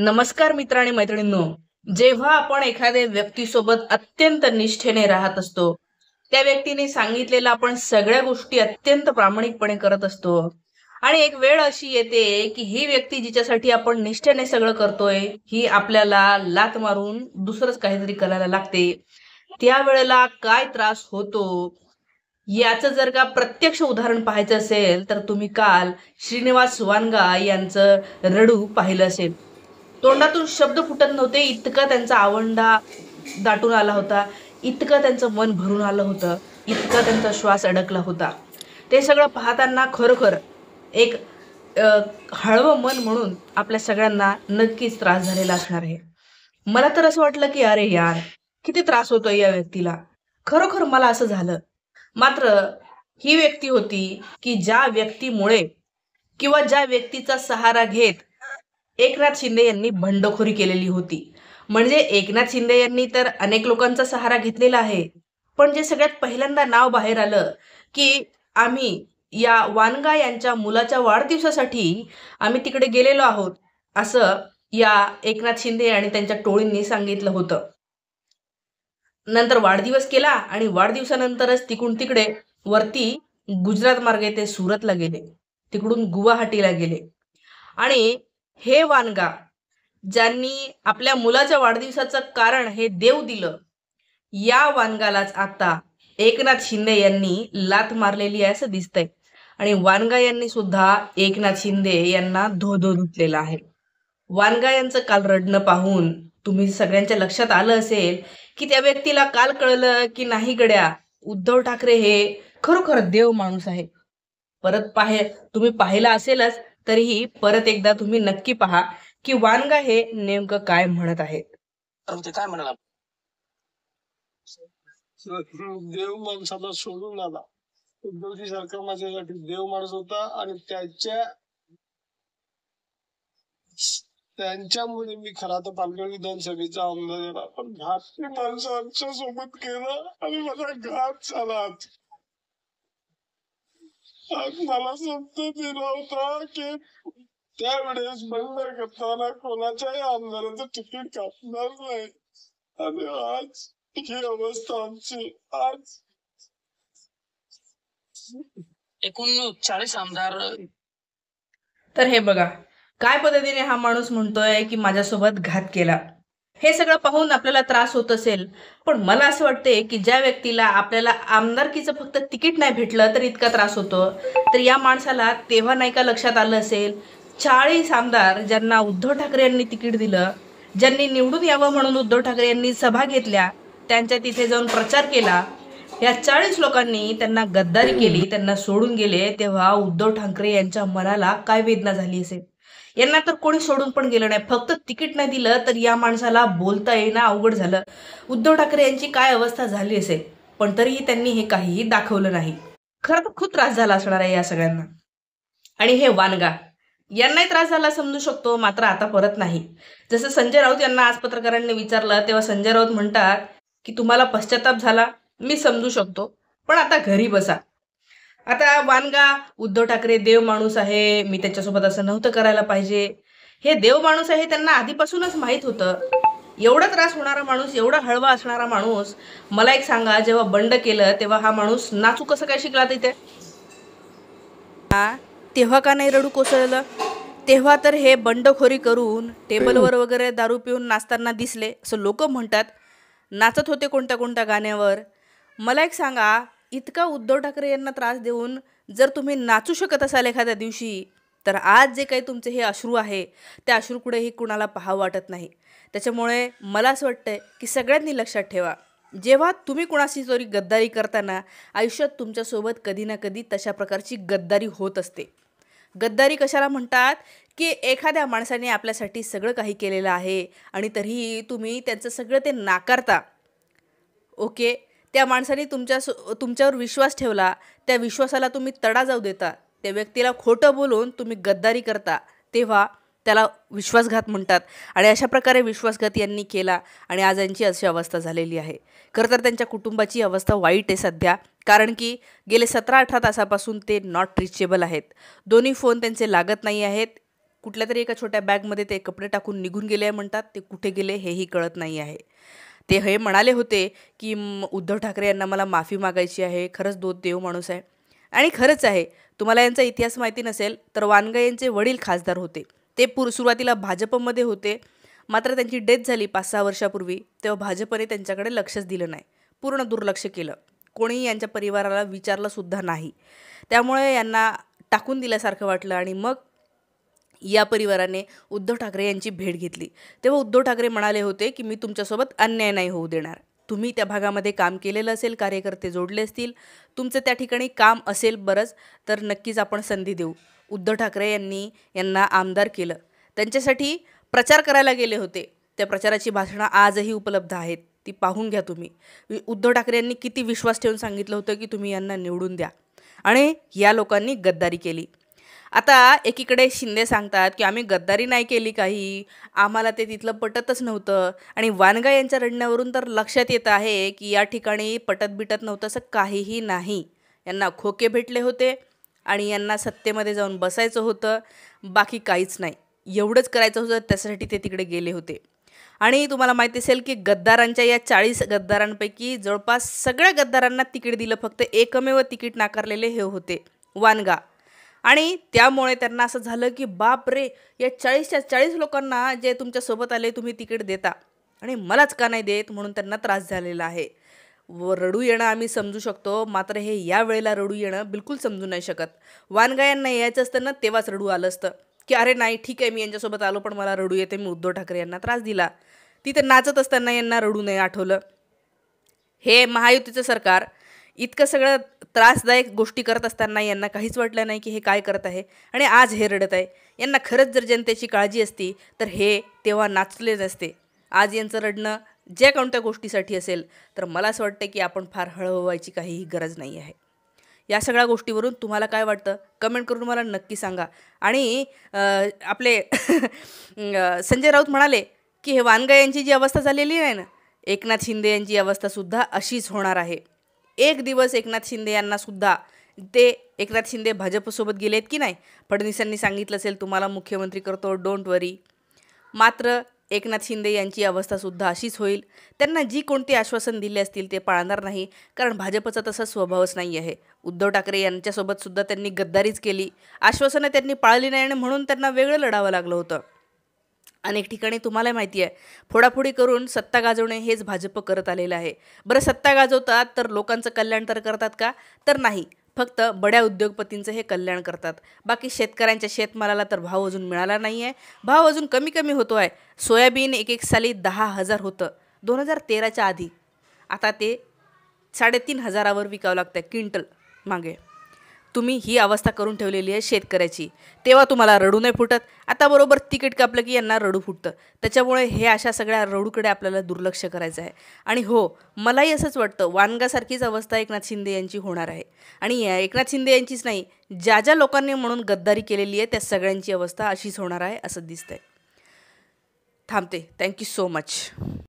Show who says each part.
Speaker 1: नमस्कार मित्र आणि मैत्रिणींनो जेव्हा आपण एखाद्या व्यक्तीसोबत अत्यंत निष्ठेने राहत असतो त्या व्यक्तीने सांगितलेलं आपण सगळ्या गोष्टी अत्यंत प्रामाणिकपणे करत असतो आणि एक वेळ अशी येते की ही व्यक्ती जिच्यासाठी आपण निष्ठेने सगळं करतोय ही आपल्याला लात मारून दुसरंच काहीतरी करायला लागते त्यावेळेला काय त्रास होतो याचं जर का प्रत्यक्ष उदाहरण पाहायचं असेल तर तुम्ही काल श्रीनिवास वानगा यांचं रडू पाहिलं असेल तोंडातून शब्द फुटत नव्हते इतका त्यांचा आवंडा दाटून आला होता इतकं त्यांचं मन भरून आलं होतं इतका त्यांचा श्वास अडकला होता ते सगळं पाहताना खरोखर एक हळवं मन म्हणून आपल्या सगळ्यांना नक्कीच त्रास झालेला असणार आहे मला तर असं वाटलं की अरे यार किती त्रास होतो या व्यक्तीला खरोखर मला असं झालं मात्र ही व्यक्ती होती की ज्या व्यक्तीमुळे किंवा ज्या व्यक्तीचा सहारा घेत एकनाथ शिंदे यांनी बंडखोरी केलेली होती म्हणजे एकनाथ शिंदे यांनी तर अनेक लोकांचा सहारा घेतलेला आहे पण जे सगळ्यात पहिल्यांदा नाव बाहेर आलं की आम्ही या वानगा यांच्या मुलाच्या वाढदिवसासाठी आम्ही तिकडे गेलेलो आहोत असं या एकनाथ शिंदे आणि त्यांच्या टोळींनी सांगितलं होतं नंतर वाढदिवस केला आणि वाढदिवसानंतरच तिकडून तिकडे वरती गुजरात मार्गे ते सुरतला गेले तिकडून गुवाहाटीला गेले आणि हे वानगा ज्यांनी आपल्या मुलाच्या वाढदिवसाचं कारण हे देव दिलं या वानगालाच आता एकनाथ शिंदे यांनी लात मारलेली आहे असं दिसतंय आणि वानगा यांनी सुद्धा एकनाथ शिंदे यांना धोधो धुतलेला आहे वानगा यांचं काल रडणं पाहून तुम्ही सगळ्यांच्या लक्षात आलं असेल की त्या व्यक्तीला काल कळलं की नाही गड्या उद्धव ठाकरे हे खरोखर देव माणूस आहे परत पाहे तुम्ही पाहिला असेलच तरीही परत एकदा तुम्ही नक्की पहा की वानगा हे नेमकं काय म्हणत आहेत काय म्हणाला देव माणसाला सोडून आला उद्धवजी सरकार माझ्यासाठी देव माणूस होता आणि त्याच्या त्यांच्यामुळे मी खरा तर पालघर विधानसभेचा आमदार झाला पण घातली माणसं सोबत केलं आणि मला घात झाला मला संत दिला होता की त्यावेळेस बंद करताना कोणाच्याही आमदाराचं तिकीट कापणार नाही आणि आज ही अवस्था आमची आज एकूण चाळीस आमदार तर हे बघा काय पद्धतीने हा माणूस म्हणतोय की माझ्यासोबत घात केला हे सगळं पाहून आपल्याला त्रास होत असेल पण मला असं वाटते की ज्या व्यक्तीला आपल्याला आमदारकीचं फक्त तिकीट नाही भेटलं तर इतका त्रास होतो तर या माणसाला तेव्हा नाही का लक्षात आलं असेल चाळीस आमदार ज्यांना उद्धव ठाकरे यांनी तिकीट दिलं ज्यांनी निवडून यावं म्हणून उद्धव ठाकरे यांनी सभा घेतल्या त्यांच्या तिथे जाऊन प्रचार केला या चाळीस लोकांनी त्यांना गद्दारी केली त्यांना सोडून गेले तेव्हा उद्धव ठाकरे यांच्या मनाला काय वेदना झाली असेल यांना तर कोणी सोडून पण गेलं नाही फक्त तिकीट नाही दिलं तर या माणसाला बोलता येणं अवघड झालं उद्धव ठाकरे यांची काय अवस्था झाली असेल पण तरीही त्यांनी हे काहीही दाखवलं नाही खरं तर खूप त्रास झाला असणार आहे या सगळ्यांना आणि हे वानगा यांनाही त्रास झाला समजू शकतो मात्र आता परत नाही जसं संजय राऊत यांना आज पत्रकारांनी विचारलं तेव्हा संजय राऊत म्हणतात की तुम्हाला पश्चाताप झाला मी समजू शकतो पण आता घरी बसा आता वानगा उद्धव ठाकरे देव माणूस आहे मी त्यांच्यासोबत असं नव्हतं करायला पाहिजे हे देव माणूस आहे त्यांना आधीपासूनच माहीत होतं एवढा त्रास होणारा माणूस एवढा हळवा असणारा माणूस मला एक सांगा जेव्हा बंड केलं तेव्हा हा माणूस नाचू कसं काय शिकला तिथे तेव्हा का नाही रडू कोसळलं तेव्हा तर हे बंडखोरी करून टेबलवर वगैरे दारू पिऊन नाचताना दिसले असं लोक म्हणतात नाचत होते कोणत्या कोणत्या गाण्यावर मला एक सांगा इतका उद्धव ठाकरे यांना त्रास देऊन जर तुम्ही नाचू शकत असाल एखाद्या दिवशी तर आज जे काही तुमचे हे अश्रू आहे त्या अश्रूकडेही कुणाला पहावं वाटत नाही त्याच्यामुळे मला असं वाटतं की सगळ्यांनी लक्षात ठेवा जेव्हा तुम्ही कुणाशी चोरी गद्दारी करताना आयुष्यात तुमच्यासोबत कधी ना कधी तशा प्रकारची गद्दारी होत असते गद्दारी कशाला म्हणतात की एखाद्या माणसाने आपल्यासाठी सगळं काही केलेलं आहे आणि तरीही तुम्ही त्यांचं सगळं ते नाकारता ओके त्या माणसाने तुमच्या तुमच्यावर विश्वास ठेवला त्या विश्वासाला तुम्ही तडा जाऊ देता त्या व्यक्तीला खोटं बोलून तुम्ही गद्दारी करता तेव्हा त्याला विश्वासघात म्हणतात आणि अशा प्रकारे विश्वासघात यांनी केला आणि आज यांची अशी अवस्था झालेली आहे खरं तर त्यांच्या कुटुंबाची अवस्था वाईट आहे सध्या कारण की गेले सतरा अठरा तासापासून ते नॉट रिचेबल आहेत दोन्ही फोन त्यांचे लागत नाही आहेत कुठल्या तरी एका छोट्या बॅगमध्ये ते कपडे टाकून निघून गेले म्हणतात ते कुठे गेले हेही कळत नाही आहे ते हे म्हणाले होते की उद्धव ठाकरे यांना मला माफी मागायची आहे खरंच दोत देव माणूस आहे आणि खरंच आहे तुम्हाला यांचा इतिहास माहिती नसेल तर वानगे यांचे वडील खासदार होते ते पुर सुरुवातीला भाजपमध्ये होते मात्र त्यांची डेथ झाली पाच सहा वर्षापूर्वी तेव्हा भाजपने त्यांच्याकडे लक्षच दिलं नाही पूर्ण दुर्लक्ष केलं कोणीही यांच्या परिवाराला विचारलंसुद्धा नाही त्यामुळे यांना टाकून दिल्यासारखं वाटलं आणि मग या परिवाराने उद्धव ठाकरे यांची भेट घेतली तेव्हा उद्धव ठाकरे म्हणाले होते की मी तुमच्यासोबत अन्याय नाही होऊ देणार तुम्ही त्या भागामध्ये काम केलेलं असेल कार्यकर्ते जोडले असतील तुमचं त्या ठिकाणी काम असेल बरंच तर नक्कीच आपण संधी देऊ उद्धव ठाकरे यांनी यांना आमदार केलं त्यांच्यासाठी प्रचार करायला गेले होते त्या प्रचाराची भाषणं आजही उपलब्ध आहेत ती पाहून घ्या तुम्ही उद्धव ठाकरे यांनी किती विश्वास ठेवून सांगितलं होतं की तुम्ही यांना निवडून द्या आणि या लोकांनी गद्दारी केली आता एकीकडे शिंदे सांगतात की आम्ही गद्दारी नाही केली काही आम्हाला ते तिथलं पटतच नव्हतं आणि वानगा यांच्या रडण्यावरून तर लक्षात येत आहे की या ठिकाणी पटत बिटत नव्हतं असं काहीही नाही यांना खोके भेटले होते आणि यांना सत्तेमध्ये जाऊन बसायचं होतं बाकी काहीच नाही एवढंच करायचं होतं त्यासाठी ते तिकडे गेले होते आणि तुम्हाला माहिती असेल की गद्दारांच्या या चाळीस गद्दारांपैकी जवळपास सगळ्या गद्दारांना तिकीट दिलं फक्त एकमेव तिकीट नाकारलेले हे होते वानगा आणि त्यामुळे त्यांना असं झालं की बाप रे या चाळीसच्या चाळीस लोकांना जे तुमच्यासोबत आले तुम्ही तिकीट देता आणि मलाच का नाही देत म्हणून त्यांना त्रास झालेला आहे व रडू येणं आम्ही समजू शकतो मात्र हे या वेळेला रडू येणं बिलकुल समजू नाही शकत वानगायांना यायचं असतं ना तेव्हाच रडू आलं असतं की अरे नाही ठीक आहे मी यांच्यासोबत आलो पण मला रडू येते मी उद्धव ठाकरे यांना त्रास दिला तिथे नाचत असताना यांना रडू नाही आठवलं हे महायुतीचं सरकार इतकं सगळं त्रासदायक गोष्टी करत असताना यांना काहीच वाटलं नाही की हे काय करत आहे आणि आज हे रडत आहे यांना खरंच जर जनतेची काळजी असती तर हे तेव्हा नाचलेच असते आज यांचं रडणं ज्या कोणत्या गोष्टीसाठी असेल तर मला असं वाटतं की आपण फार हळहवायची काहीही गरज नाही आहे या सगळ्या गोष्टीवरून तुम्हाला काय वाटतं कमेंट करून मला नक्की सांगा आणि आपले संजय राऊत म्हणाले की हे वानगा यांची जी अवस्था झालेली आहे ना एकनाथ शिंदे यांची अवस्थासुद्धा अशीच होणार आहे एक दिवस एकनाथ शिंदे यांना सुद्धा ते एकनाथ शिंदे भाजपसोबत गेलेत की नाही फडणवीसांनी सांगितलं असेल तुम्हाला मुख्यमंत्री करतो डोंट वरी मात्र एकनाथ शिंदे यांची अवस्थासुद्धा अशीच होईल त्यांना जी कोणती आश्वासन दिले असतील ते पाळणार नाही कारण भाजपचा तसा स्वभावच नाही आहे उद्धव ठाकरे यांच्यासोबतसुद्धा त्यांनी गद्दारीच केली आश्वासनं त्यांनी पाळली नाही आणि म्हणून त्यांना वेगळं लढावं लागलं होतं अनेक ठिकाणी तुम्हाला माहिती आहे फोडाफोडी करून सत्ता गाजवणे हेच भाजप करत आलेलं आहे बरं सत्ता गाजवतात तर लोकांचं कल्याण तर करतात का तर नाही फक्त बड्या उद्योगपतींचं हे कल्याण करतात बाकी शेतकऱ्यांच्या शेतमालाला तर भाव अजून मिळाला नाही आहे भाव अजून कमी कमी होतो आहे सोयाबीन एक एक साली दहा हजार होतं दोन हजार तेराच्या आधी आता ते साडेतीन हजारावर विकावं लागतं आहे क्विंटल मागे तुम्ही ही अवस्था करून ठेवलेली आहे शेतकऱ्याची तेव्हा तुम्हाला रडू नाही फुटत आता बरोबर तिकीट कापलं की यांना रडू फुटतं त्याच्यामुळे हे अशा सगळ्या रडूकडे आपल्याला दुर्लक्ष करायचं आहे आणि हो मलाही असंच वाटतं वानगासारखीच अवस्था एकनाथ शिंदे यांची होणार आहे आणि एकनाथ शिंदे यांचीच नाही ज्या ज्या लोकांनी म्हणून गद्दारी केलेली आहे त्या सगळ्यांची अवस्था अशीच होणार आहे असं दिसतंय थांबते थँक्यू सो मच